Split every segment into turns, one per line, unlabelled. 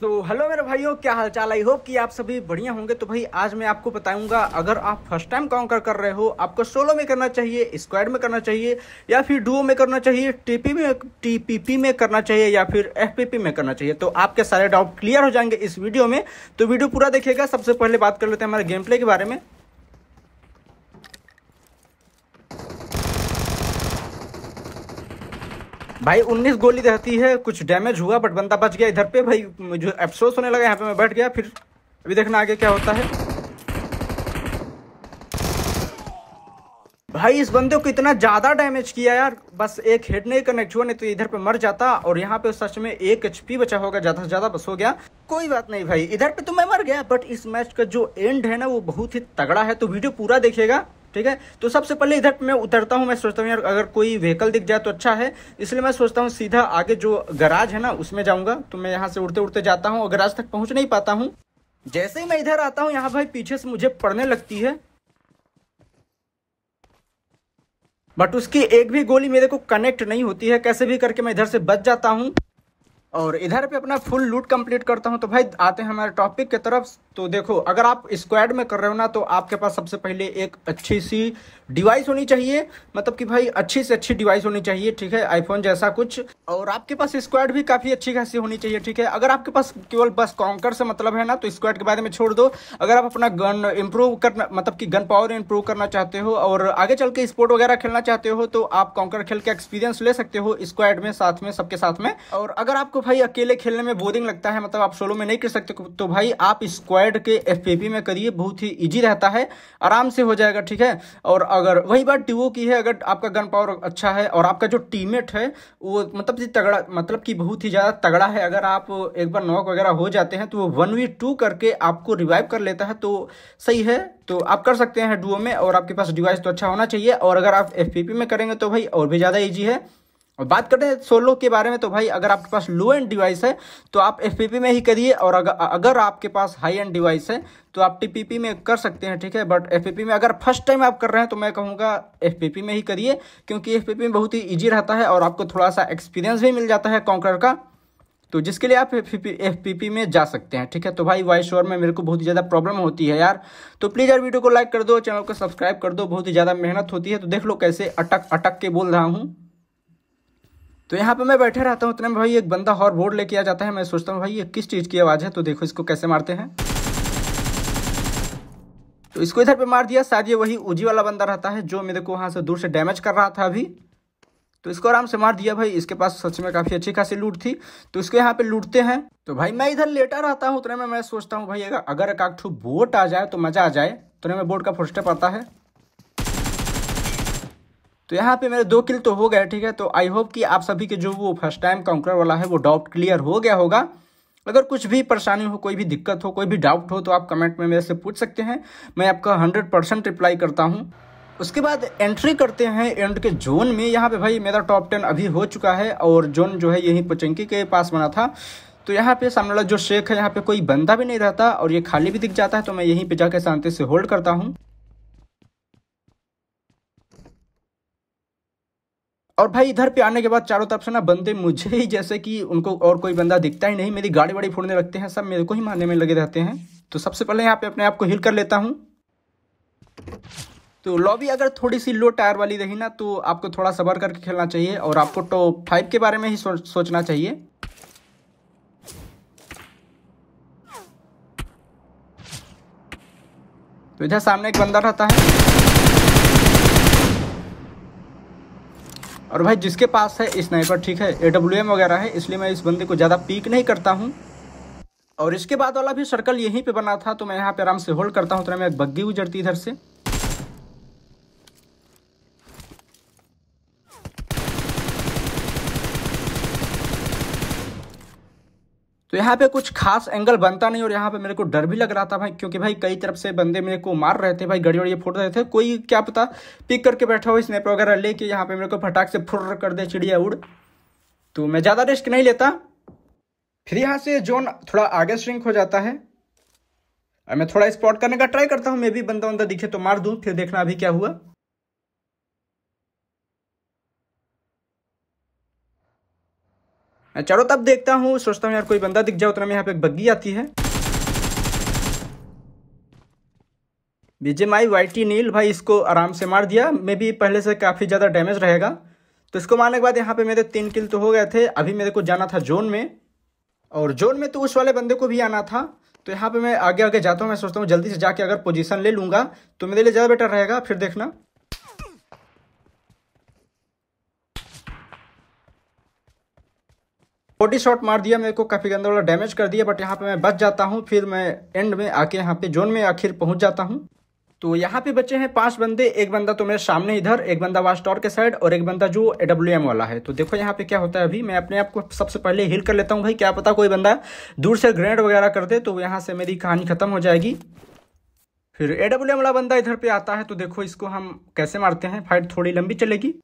so hello मेरे भाइयों क्या हालचाल आई होप कि आप सभी बढ़िया होंगे तो भाई आज मैं आपको बताऊंगा अगर आप फर्स्ट टाइम काउंटर कर रहे हो आपको सोलो में करना चाहिए स्क्वाड में करना चाहिए या फिर डुओ में करना चाहिए टीपी में टीपीपी में करना चाहिए या फिर एफपीपी में करना चाहिए तो आपके सारे डाउट क्लियर हो जाएंगे इस वीडियो में तो वीडियो पूरा देखिएगा सबसे पहले बात कर लेते हैं हमारे गेम प्ले के बारे में भाई 19 गोली रहती है कुछ डैमेज हुआ बट बंदा बच गया इधर पे भाई जो अफसोस होने लगा यहाँ पे मैं बैठ गया फिर अभी देखना आगे क्या होता है भाई इस बंदे को इतना ज़्यादा डैमेज किया यार बस एक हेड नहीं कनेक्ट हुआ नहीं तो इधर पे मर जाता और यहाँ पे सच में एक एच बचा होगा ज़्यादा से ज़्यादा बस हो गया कोई बात नहीं भाई इधर पे तो मैं मर गया बट इस मैच का जो एंड है ना वो बहुत ही तगड़ा है तो वीडियो पूरा देखेगा ठीक है तो सबसे पहले इधर मैं उतरता हूँ मैं सोचता हूँ यार अगर कोई व्हीकल दिख जाए तो अच्छा है इसलिए मैं सोचता हूँ सीधा आगे जो गराज है ना उसमें जाऊँगा तो मैं यहाँ से उड़ते उड़ते जाता हूँ और गराज तक पहुँच नहीं पाता हूँ जैसे ही मैं इधर आता हूँ यहाँ भाई पीछे से मुझे पड़ने लगती है बट उसकी एक भी गोली मेरे को कनेक्ट नहीं होती है कैसे भी करके मैं इधर से बच जाता हूँ और इधर पे अपना फुल लूट कंप्लीट करता हूँ तो भाई आते हैं हमारे टॉपिक की तरफ तो देखो अगर आप स्क्वाड में कर रहे हो ना तो आपके पास सबसे पहले एक अच्छी सी डिवाइस होनी चाहिए मतलब कि भाई अच्छी से अच्छी डिवाइस होनी चाहिए ठीक है आईफोन जैसा कुछ और आपके पास स्क्वाड भी काफ़ी अच्छी खासी होनी चाहिए ठीक है अगर आपके पास केवल बस कॉन्कर से मतलब है ना तो स्क्वाड के बारे में छोड़ दो अगर आप अपना गन इम्प्रूव करना मतलब कि गन पावर इम्प्रूव करना चाहते हो और आगे चल के स्पोर्ट वगैरह खेलना चाहते हो तो आप कॉन्कर खेल के एक्सपीरियंस ले सकते हो स्क्वाड में साथ में सबके साथ में और अगर आपको भाई अकेले खेलने में बोरिंग लगता है मतलब आप सोलो में नहीं कर सकते तो भाई आप स्क्वाड बैठ के एफपीपी में करिए बहुत ही ईजी रहता है आराम से हो जाएगा ठीक है और अगर वही बात टीओ की है अगर आपका गन पावर अच्छा है और आपका जो टीममेट है वो मतलब तगड़ा मतलब कि बहुत ही ज़्यादा तगड़ा है अगर आप एक बार नॉक वगैरह हो जाते हैं तो वो वन वी टू करके आपको रिवाइव कर लेता है तो सही है तो आप कर सकते हैं डुओ में और आपके पास डिवाइस तो अच्छा होना चाहिए और अगर आप एफ में करेंगे तो भाई और भी ज़्यादा ईजी है और बात करते हैं सोलो के बारे में तो भाई अगर आपके पास लो एंड डिवाइस है तो आप एफ में ही करिए और अगर अगर आपके पास हाई एंड डिवाइस है तो आप टी में कर सकते हैं ठीक है बट एफ में अगर फर्स्ट टाइम आप कर रहे हैं तो मैं कहूँगा एफ में ही करिए क्योंकि एफ में बहुत ही ईजी रहता है और आपको थोड़ा सा एक्सपीरियंस भी मिल जाता है कॉन्कर का तो जिसके लिए आप एफ में जा सकते हैं ठीक है तो भाई वॉइस ओवर में मेरे को बहुत ही ज़्यादा प्रॉब्लम होती है यार तो प्लीज़ यार वीडियो को लाइक कर दो चैनल को सब्सक्राइब कर दो बहुत ही ज़्यादा मेहनत होती है तो देख लो कैसे अटक अटक के बोल रहा हूँ तो यहाँ पे मैं बैठे रहता हूँ इतने में भाई एक बंदा और बोर्ड लेके आ जाता है मैं सोचता हूँ भाई ये किस चीज़ की आवाज़ है तो देखो इसको कैसे मारते हैं तो इसको इधर पे मार दिया शायद ये वही उजी वाला बंदा रहता है जो मेरे को वहाँ से दूर से डैमेज कर रहा था अभी तो इसको आराम से मार दिया भाई इसके पास सच में काफ़ी अच्छी खासी लूट थी तो इसको यहाँ पे लूटते हैं तो भाई मैं इधर लेटा रहता हूँ उतने में मैं सोचता हूँ भाई अगर एक बोट आ जाए तो मज़ा आ जाए उतने में बोट का फोर्स्टेप आता है तो यहाँ पे मेरे दो किल तो हो गए ठीक है तो आई होप कि आप सभी के जो वो फर्स्ट टाइम काउंटर वाला है वो डाउट क्लियर हो गया होगा अगर कुछ भी परेशानी हो कोई भी दिक्कत हो कोई भी डाउट हो तो आप कमेंट में मेरे से पूछ सकते हैं मैं आपका हंड्रेड परसेंट रिप्लाई करता हूँ उसके बाद एंट्री करते हैं एंड के जोन में यहाँ पे भाई मेरा टॉप टेन अभी हो चुका है और जोन जो है यहीं पोचंकी के पास बना था तो यहाँ पे सामने वाला जो शेख है यहाँ पे कोई बंदा भी नहीं रहता और ये खाली भी दिख जाता है तो मैं यहीं पे जाके शांति से होल्ड करता हूँ और भाई इधर पे आने के बाद चारों तरफ से ना बंदे मुझे ही जैसे कि उनको और कोई बंदा दिखता ही नहीं मेरी गाड़ी वाड़ी फोड़ने लगते हैं सब मेरे को ही मारने में लगे रहते हैं तो सबसे पहले यहाँ पे अपने आप को हिल कर लेता हूँ तो लॉबी अगर थोड़ी सी लो टायर वाली रही ना तो आपको थोड़ा सबर करके खेलना चाहिए और आपको टॉप फाइव के बारे में ही सो, सोचना चाहिए तो इधर सामने एक बंदा रहता है और भाई जिसके पास है स्नाइपर ठीक है ए डब्ल्यू एम वगैरह है इसलिए मैं इस बंदे को ज़्यादा पीक नहीं करता हूँ और इसके बाद वाला भी सर्कल यहीं पे बना था तो मैं यहाँ पे आराम से होल्ड करता हूँ तो मैं एक बग्गी गुजरती इधर से तो यहाँ पे कुछ खास एंगल बनता नहीं और यहाँ पे मेरे को डर भी लग रहा था भाई क्योंकि भाई कई तरफ से बंदे मेरे को मार रहे थे भाई गड़ी वड़ी फोड़ रहे थे कोई क्या पता पिक करके बैठा हुआ स्नैप वगैरह लेके यहाँ पे मेरे को फटाक से फुर्र कर दे चिड़िया उड़ तो मैं ज़्यादा रिस्क नहीं लेता फिर यहाँ से जोन थोड़ा आगे श्रिंक हो जाता है और मैं थोड़ा स्पॉट करने का ट्राई करता हूँ मैं भी बंदा बंदा दिखे तो मार दूँ फिर देखना अभी क्या हुआ चलो तब देखता हूँ सोचता हूँ यार कोई बंदा दिख जाए उतना में यहाँ पे एक बग्गी आती है माई वाइटी नील भाई इसको आराम से मार दिया मे भी पहले से काफ़ी ज़्यादा डैमेज रहेगा तो इसको मारने के बाद यहाँ पे मेरे तीन किल तो हो गए थे अभी मेरे को जाना था जोन में और जोन में तो उस वाले बंदे को भी आना था तो यहाँ पे मैं आगे आगे जाता हूँ मैं सोचता हूँ जल्दी से जाके अगर पोजीशन ले लूँगा तो मेरे लिए ज़्यादा बेटर रहेगा फिर देखना बॉडी शॉट मार दिया मेरे को काफ़ी गंदा वाला डैमेज कर दिया बट यहाँ पे मैं बच जाता हूँ फिर मैं एंड में आके यहाँ पे जोन में आखिर पहुँच जाता हूँ तो यहाँ पे बचे हैं पांच बंदे एक बंदा तो मेरे सामने इधर एक बंदा वास्टॉर के साइड और एक बंदा जो एडब्ल्यू वाला है तो देखो यहाँ पे क्या होता है अभी मैं अपने आप को सबसे पहले हिल कर लेता हूँ भाई क्या पता कोई बंदा दूर से ग्रेनेड वगैरह कर दे तो यहाँ से मेरी कहानी खत्म हो जाएगी फिर एडब्ल्यू वाला बंदा इधर पे आता है तो देखो इसको हम कैसे मारते हैं फाइट थोड़ी लंबी चलेगी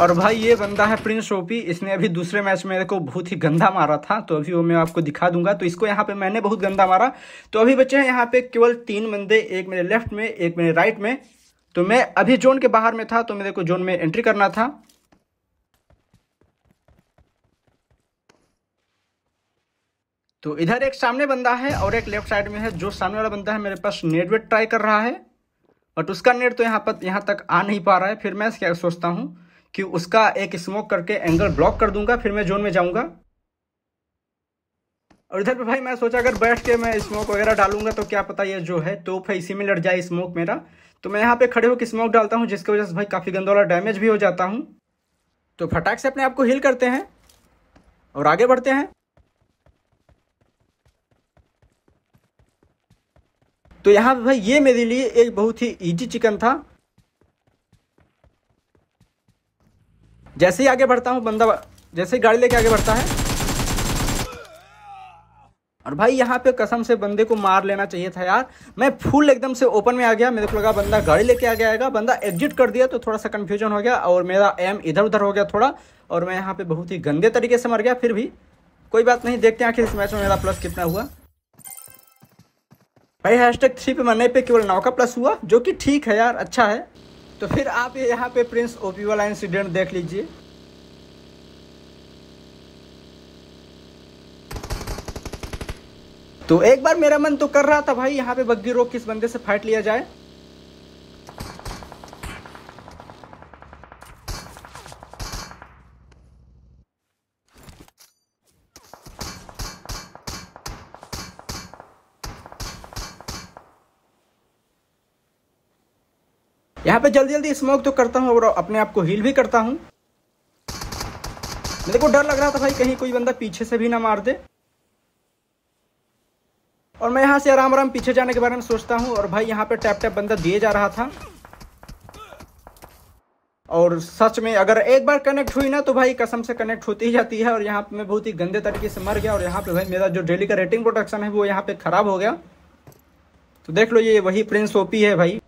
और भाई ये बंदा है प्रिंस ओपी इसने अभी दूसरे मैच मेरे को बहुत ही गंदा मारा था तो अभी वो मैं आपको दिखा दूंगा तो इसको यहाँ पे मैंने बहुत गंदा मारा तो अभी बच्चे हैं यहाँ पे केवल तीन बंदे एक मेरे लेफ्ट में एक मेरे राइट में तो मैं अभी जोन के बाहर में था तो मेरे को जोन में एंट्री करना था तो इधर एक सामने बंदा है और एक लेफ्ट साइड में है जो सामने वाला बंदा है मेरे पास नेट वेट ट्राई कर रहा है बट उसका नेट तो यहाँ पर यहाँ तक आ नहीं पा रहा है फिर मैं क्या सोचता हूँ कि उसका एक स्मोक करके एंगल ब्लॉक कर दूंगा फिर मैं जोन में जाऊंगा और इधर पे भाई मैं सोचा अगर बैठ के मैं स्मोक वगैरह डालूंगा तो क्या पता ये जो है तो भाई इसी में लड़ जाए स्मोक मेरा तो मैं यहाँ पे खड़े होकर स्मोक डालता हूँ जिसकी वजह से भाई काफ़ी गंदा डैमेज भी हो जाता हूँ तो फटाक से अपने आप को हिल करते हैं और आगे बढ़ते हैं तो यहाँ पे भाई ये मेरे लिए एक बहुत ही ईजी चिकन था जैसे ही आगे बढ़ता हूँ बंदा जैसे ही गाड़ी लेके आगे बढ़ता है और भाई यहाँ पे कसम से बंदे को मार लेना चाहिए था यार मैं फुल एकदम से ओपन में आ गया मेरे को लगा बंदा गाड़ी लेके आ गया आएगा बंदा एग्जिट कर दिया तो थोड़ा सा कन्फ्यूजन हो गया और मेरा एम इधर उधर हो गया थोड़ा और मैं यहाँ पे बहुत ही गंदे तरीके से मर गया फिर भी कोई बात नहीं देखते हैं आखिर इस मैच में मेरा प्लस कितना हुआ भाई हैश थ्री पे मरने पे केवल नौका प्लस हुआ जो कि ठीक है यार अच्छा है तो फिर आप यहाँ पे प्रिंस ओपी वाला इंसिडेंट देख लीजिए तो एक बार मेरा मन तो कर रहा था भाई यहाँ पे बग्गी रोक किस बंदे से फाइट लिया जाए यहाँ पे जल्दी जल्दी स्मोक तो करता हूँ और अपने आप को हील भी करता हूँ मेरे को डर लग रहा था भाई कहीं कोई बंदा पीछे से भी ना मार दे और मैं यहाँ से आराम आराम पीछे जाने के बारे में सोचता हूँ और भाई यहाँ पे टैप टैप बंदा दिए जा रहा था और सच में अगर एक बार कनेक्ट हुई ना तो भाई कसम से कनेक्ट होती ही जाती है और यहाँ पे मैं बहुत ही गंदे तरीके से मर गया और यहाँ पे भाई मेरा जो डेली का रेटिंग प्रोटेक्शन है वो यहाँ पे ख़राब हो गया तो देख लो ये वही प्रिंस ओपी है भाई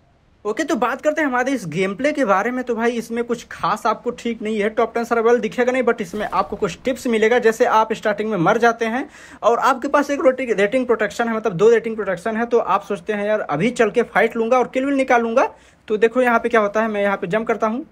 ओके तो बात करते हैं हमारे इस गेम प्ले के बारे में तो भाई इसमें कुछ खास आपको ठीक नहीं है टॉप टेन सर्वाइवल दिखेगा नहीं बट इसमें आपको कुछ टिप्स मिलेगा जैसे आप स्टार्टिंग में मर जाते हैं और आपके पास एक रोटिंग रेटिंग प्रोटेक्शन है मतलब दो रेटिंग प्रोटेक्शन है तो आप सोचते हैं यार अभी चल के फाइट लूंगा और किलविल निकालूंगा तो देखो यहाँ पे क्या होता है मैं यहाँ पे जम करता हूँ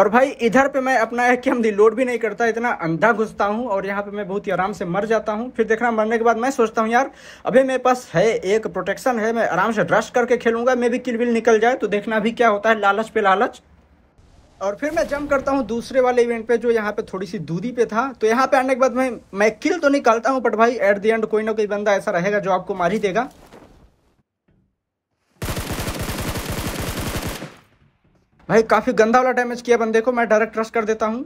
और भाई इधर पे मैं अपना एक हम लोड भी नहीं करता इतना अंधा घुसता हूँ और यहाँ पे मैं बहुत ही आराम से मर जाता हूँ फिर देखना मरने के बाद मैं सोचता हूँ यार अभी मेरे पास है एक प्रोटेक्शन है मैं आराम से रश करके खेलूंगा मे भी किल बिल निकल जाए तो देखना भी क्या होता है लालच पे लालच और फिर मैं जंप करता हूँ दूसरे वाले इवेंट पे जो यहाँ पे थोड़ी सी दूरी पे था तो यहाँ पे आने के बाद मैं मैं किल तो निकालता हूँ बट भाई एट द एंड कोई ना कोई बंदा ऐसा रहेगा जो आपको मार ही देगा भाई काफ़ी गंदा वाला डैमेज किया बंदे को मैं डायरेक्ट रश कर देता हूँ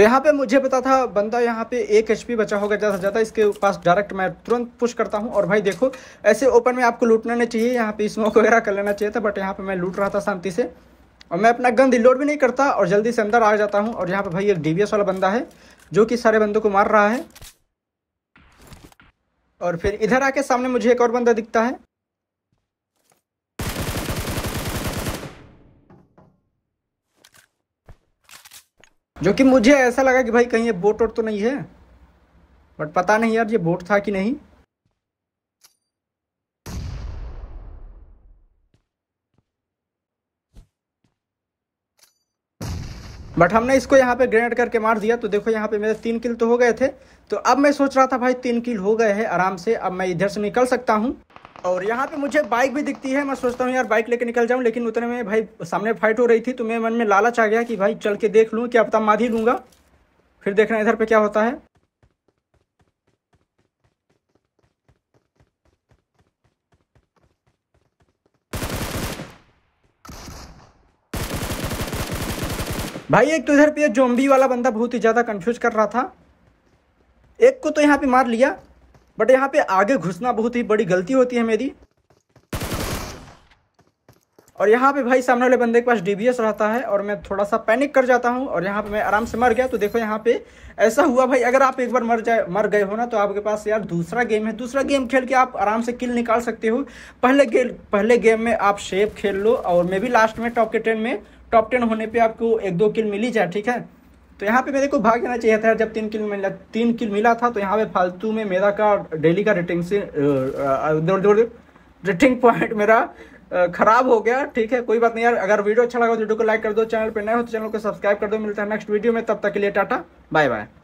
तो यहाँ पे मुझे पता था बंदा यहाँ पे एक एच बचा होगा ज़्यादा से ज़्यादा इसके पास डायरेक्ट मैं तुरंत पुश करता हूँ और भाई देखो ऐसे ओपन में आपको लूटना नहीं चाहिए यहाँ पे स्मोक वगैरह कर लेना चाहिए था बट यहाँ पे मैं लूट रहा था शांति से और मैं अपना गन रिलोड भी नहीं करता और जल्दी से अंदर आ जाता हूँ और यहाँ पर भाई एक डी वाला बंदा है जो कि सारे बंदों को मार रहा है और फिर इधर आके सामने मुझे एक और बंदा दिखता है जो कि मुझे ऐसा लगा कि भाई कहीं ये बोट वोट तो नहीं है बट पता नहीं यार ये बोट था कि नहीं बट हमने इसको यहाँ पे ग्रेनेड करके मार दिया तो देखो यहाँ पे मेरे तीन किल तो हो गए थे तो अब मैं सोच रहा था भाई तीन किल हो गए हैं आराम से अब मैं इधर से निकल सकता हूँ और यहाँ पे मुझे बाइक भी दिखती है मैं सोचता हूँ यार बाइक लेके निकल जाऊँ लेकिन उतने में भाई सामने फाइट हो रही थी तो मेरे मन में लालच आ गया कि भाई चल के देख लूँ क्या पता माध ही लूँगा फिर देखना इधर पे क्या होता है भाई एक तो इधर पे जोम्बी वाला बंदा बहुत ही ज़्यादा कंफ्यूज कर रहा था एक को तो यहाँ पे मार लिया बट यहाँ पे आगे घुसना बहुत ही बड़ी गलती होती है मेरी और यहाँ पे भाई सामने वाले बंदे के पास डीबीएस रहता है और मैं थोड़ा सा पैनिक कर जाता हूँ और यहाँ पे मैं आराम से मर गया तो देखो यहाँ पे ऐसा हुआ भाई अगर आप एक बार मर जाए मर गए हो ना तो आपके पास यार दूसरा गेम है दूसरा गेम खेल के आप आराम से किल निकाल सकते हो पहले गेम पहले गेम में आप शेप खेल लो और मे भी लास्ट में टॉप के टेन में टॉप टेन होने पर आपको एक दो किल मिल ही जाए ठीक है तो यहाँ पे मेरे को भाग जाना चाहिए था जब तीन किल मिला तीन किल मिला था तो यहाँ पे फालतू में मेरा का डेली का रेटिंग से रेटिंग पॉइंट मेरा खराब हो गया ठीक है कोई बात नहीं यार अगर वीडियो अच्छा लगा तो वीडियो को लाइक कर दो चैनल पर नए हो तो चैनल को सब्सक्राइब कर दो मिलता है नेक्स्ट वीडियो में तब तक के लिए टाटा बाय बाय